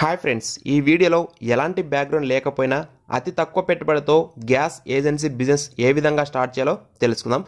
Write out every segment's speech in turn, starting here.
hi friends ఈ వీడియోలో ఎలాంటి బ్యాక్గ్రౌండ్ లేకపోయినా అతి తక్కువ పెట్టుబడితో గ్యాస్ ఏజెన్సీ బిజినెస్ ఏ విధంగా స్టార్ట్ చేయాలో తెలుసుకుందాం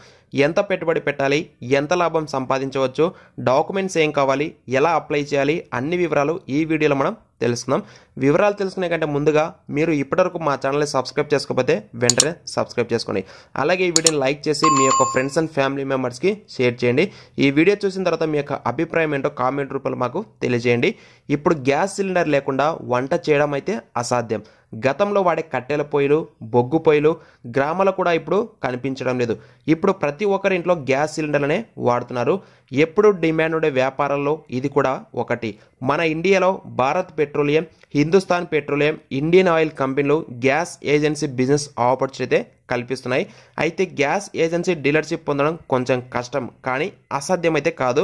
ఎంత పెట్టుబడి పెట్టాలి ఎంత లాభం సంపాదించవచ్చు డాక్యుమెంట్స్ ఏం కావాలి ఎలా అప్లై చేయాలి అన్ని వివరాలు ఈ వీడియోలో మనం తెలుసుకుందాం వివరాలు తెలుసుకునే కంటే ముందుగా మీరు ఇప్పటివరకు మా ఛానల్ని సబ్స్క్రైబ్ చేసుకోకపోతే వెంటనే సబ్స్క్రైబ్ చేసుకోండి అలాగే ఈ వీడియోని లైక్ చేసి మీ యొక్క ఫ్రెండ్స్ అండ్ ఫ్యామిలీ మెంబర్స్కి షేర్ చేయండి ఈ వీడియో చూసిన తర్వాత మీ యొక్క అభిప్రాయం ఏంటో కామెంట్ రూపంలో మాకు తెలియజేయండి ఇప్పుడు గ్యాస్ సిలిండర్ లేకుండా వంట చేయడం అయితే అసాధ్యం గతంలో వాడే కట్టెల పొయ్యిలు బొగ్గు పొయ్యిలు గ్రామాలు కూడా ఇప్పుడు కనిపించడం లేదు ఇప్పుడు ప్రతి ఒక్కరి ఇంట్లో గ్యాస్ సిలిండర్లనే వాడుతున్నారు ఎప్పుడు డిమాండ్ ఉండే వ్యాపారాల్లో ఇది కూడా ఒకటి మన ఇండియాలో Bharat petroleum Hindustan petroleum Indian oil కంపెనీలు గ్యాస్ ఏజెన్సీ బిజినెస్ ఆపర్చునిటీ కల్పిస్తున్నాయి అయితే గ్యాస్ ఏజెన్సీ డీలర్షిప్ పొందడం కొంచెం కష్టం కానీ అసాధ్యమైతే కాదు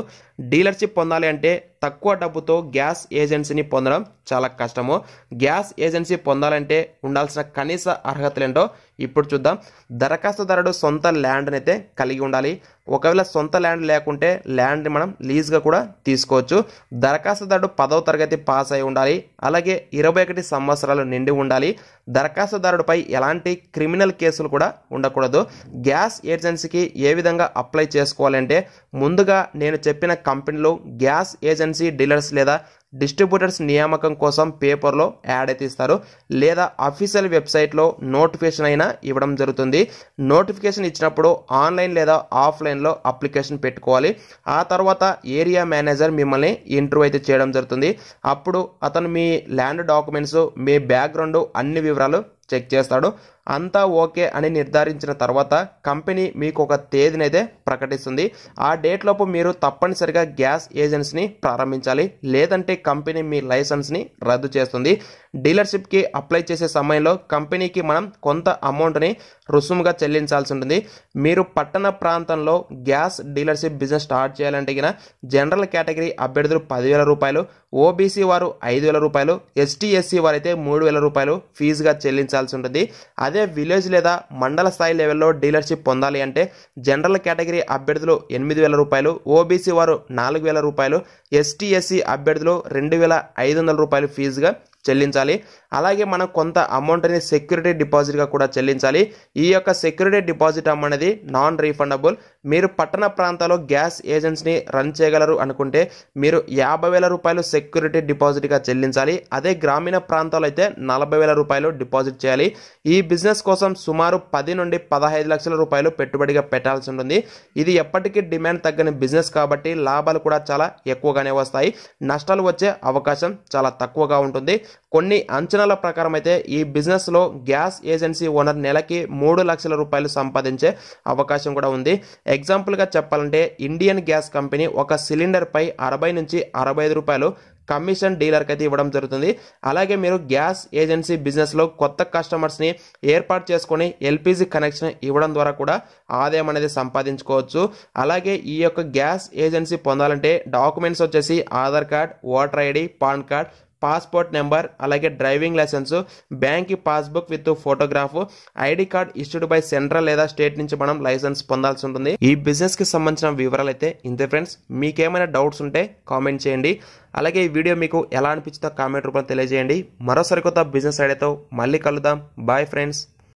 డీలర్షిప్ పొందాలి అంటే తక్కువ డబ్బుతో గ్యాస్ ఏజెన్సీని పొందడం చాలా కష్టము గ్యాస్ ఏజెన్సీ పొందాలంటే ఉండాల్సిన కనీస అర్హతలు ఏంటో ఇప్పుడు చూద్దాం దరఖాస్తుదారుడు సొంత ల్యాండ్ని అయితే కలిగి ఉండాలి ఒకవేళ సొంత ల్యాండ్ లేకుంటే ల్యాండ్ని మనం లీజ్గా కూడా తీసుకోవచ్చు దరఖాస్తుదారుడు పదవ తరగతి పాస్ అయి ఉండాలి అలాగే ఇరవై ఒకటి సంవత్సరాలు నిండి ఉండాలి దరఖాస్తుదారుడిపై ఎలాంటి క్రిమినల్ కేసులు కూడా ఉండకూడదు గ్యాస్ ఏజెన్సీకి ఏ విధంగా అప్లై చేసుకోవాలంటే ముందుగా నేను చెప్పిన కంపెనీలు గ్యాస్ ఏజెన్సీ డీలర్స్ లేదా డిస్ట్రిబ్యూటర్స్ నియామకం కోసం పేపర్లో యాడ్ అయితే ఇస్తారు లేదా అఫీషియల్ వెబ్సైట్లో నోటిఫికేషన్ అయినా ఇవ్వడం జరుగుతుంది నోటిఫికేషన్ ఇచ్చినప్పుడు ఆన్లైన్ లేదా ఆఫ్లైన్లో అప్లికేషన్ పెట్టుకోవాలి ఆ తర్వాత ఏరియా మేనేజర్ మిమ్మల్ని ఇంటర్వ్యూ అయితే చేయడం జరుగుతుంది అప్పుడు అతను మీ ల్యాండ్ డాక్యుమెంట్స్ మీ బ్యాక్గ్రౌండ్ అన్ని వివరాలు చెక్ చేస్తాడు అంతా ఓకే అని నిర్ధారించిన తర్వాత కంపెనీ మీకు ఒక తేదీనైతే ప్రకటిస్తుంది ఆ డేట్లోపు మీరు తప్పనిసరిగా గ్యాస్ ఏజెన్సీని ప్రారంభించాలి లేదంటే కంపెనీ మీ లైసెన్స్ని రద్దు చేస్తుంది డీలర్షిప్కి అప్లై చేసే సమయంలో కంపెనీకి మనం కొంత అమౌంట్ని రుసుముగా చెల్లించాల్సి ఉంటుంది మీరు పట్టణ ప్రాంతంలో గ్యాస్ డీలర్షిప్ బిజినెస్ స్టార్ట్ చేయాలంటే గిన జనరల్ కేటగిరీ అభ్యర్థులు పదివేల రూపాయలు ఓబీసీ వారు ఐదు వేల రూపాయలు ఎస్టీ ఎస్సీ వారైతే మూడు వేల రూపాయలు ఫీజుగా చెల్లించాలి అందించాల్సి ఉంటుంది అదే విలేజ్ లేదా మండల స్థాయి లెవెల్లో డీలర్షిప్ పొందాలి అంటే జనరల్ కేటగిరీ అభ్యర్థులు ఎనిమిది వేల రూపాయలు ఓబీసీ వారు నాలుగు వేల రూపాయలు ఎస్టీఎస్సీ అభ్యర్థులు రెండు వేల ఐదు వందల రూపాయలు ఫీజుగా చెల్లించాలి అలాగే మనం కొంత అమౌంట్ అనేది సెక్యూరిటీ డిపాజిట్గా కూడా చెల్లించాలి ఈ యొక్క సెక్యూరిటీ డిపాజిట్ అమ్మనేది అనేది నాన్ రీఫండబుల్ మీరు పట్టణ ప్రాంతాల్లో గ్యాస్ ఏజెన్సీని రన్ చేయగలరు అనుకుంటే మీరు యాభై వేల రూపాయలు సెక్యూరిటీ డిపాజిట్గా చెల్లించాలి అదే గ్రామీణ ప్రాంతాల్లో అయితే నలభై వేల రూపాయలు డిపాజిట్ చేయాలి ఈ బిజినెస్ కోసం సుమారు పది నుండి పదహైదు లక్షల రూపాయలు పెట్టుబడిగా పెట్టాల్సి ఉంటుంది ఇది ఎప్పటికీ డిమాండ్ తగ్గని బిజినెస్ కాబట్టి లాభాలు కూడా చాలా ఎక్కువగానే వస్తాయి నష్టాలు వచ్చే అవకాశం చాలా తక్కువగా ఉంటుంది కొన్ని అంచనాల ప్రకారం అయితే ఈ బిజినెస్లో గ్యాస్ ఏజెన్సీ ఓనర్ నెలకి మూడు లక్షల రూపాయలు సంపాదించే అవకాశం కూడా ఉంది ఎగ్జాంపుల్గా చెప్పాలంటే ఇండియన్ గ్యాస్ కంపెనీ ఒక సిలిండర్పై అరవై నుంచి అరవై ఐదు రూపాయలు కమిషన్ డీలర్కి అయితే ఇవ్వడం జరుగుతుంది అలాగే మీరు గ్యాస్ ఏజెన్సీ బిజినెస్లో కొత్త కస్టమర్స్ని ఏర్పాటు చేసుకొని ఎల్పిజి కనెక్షన్ ఇవ్వడం ద్వారా కూడా ఆదాయం అనేది సంపాదించుకోవచ్చు అలాగే ఈ యొక్క గ్యాస్ ఏజెన్సీ పొందాలంటే డాక్యుమెంట్స్ వచ్చేసి Aadhaar card voter ID PAN card passport number అలాగే driving licence bank passbook with photograph ID card issued by central లేదా స్టేట్ నుంచి మనం లైసెన్స్ పొందాల్సి ఉంటుంది ఈ బిజినెస్ కి సంబంధించిన వివరాలు అయితే ఇంతే ఫ్రెండ్స్ మీకేమైనా డౌట్స్ ఉంటే కామెంట్ చేయండి అలాగే ఈ వీడియో మీకు ఎలా అనిపించిందో కామెంట్ రూపంలో తెలియజేయండి మరోసరి కొత్త బిజినెస్ ఐడియాతో మళ్ళీ కలుద్దాం బాయ్ ఫ్రెండ్స్